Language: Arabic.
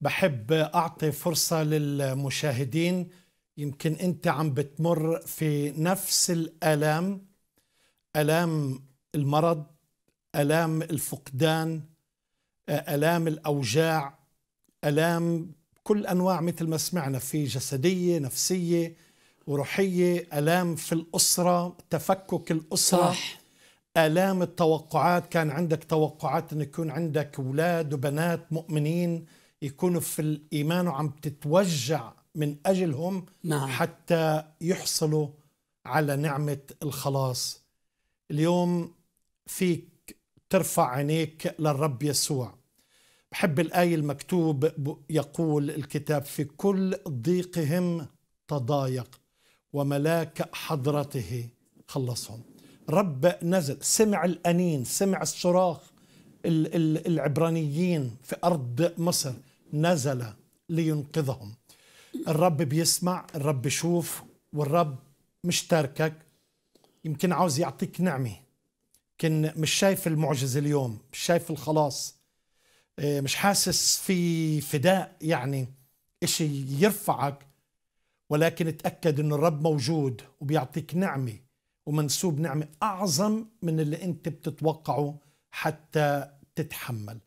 بحب أعطي فرصة للمشاهدين يمكن أنت عم بتمر في نفس الألام ألام المرض ألام الفقدان ألام الأوجاع ألام كل أنواع مثل ما سمعنا في جسدية نفسية وروحية ألام في الأسرة تفكك الأسرة صح. آلام التوقعات كان عندك توقعات أن يكون عندك أولاد وبنات مؤمنين يكونوا في الإيمان وعم تتوجع من أجلهم نعم. حتى يحصلوا على نعمة الخلاص اليوم فيك ترفع عينيك للرب يسوع بحب الآية المكتوب يقول الكتاب في كل ضيقهم تضايق وملاك حضرته خلصهم رب نزل سمع الأنين سمع الصراخ العبرانيين في أرض مصر نزل لينقذهم الرب بيسمع الرب بيشوف والرب مش تاركك يمكن عاوز يعطيك نعمة يمكن مش شايف المعجزة اليوم مش شايف الخلاص آه، مش حاسس في فداء يعني اشي يرفعك ولكن اتأكد ان الرب موجود وبيعطيك نعمة ومنسوب نعمة أعظم من اللي أنت بتتوقعه حتى تتحمل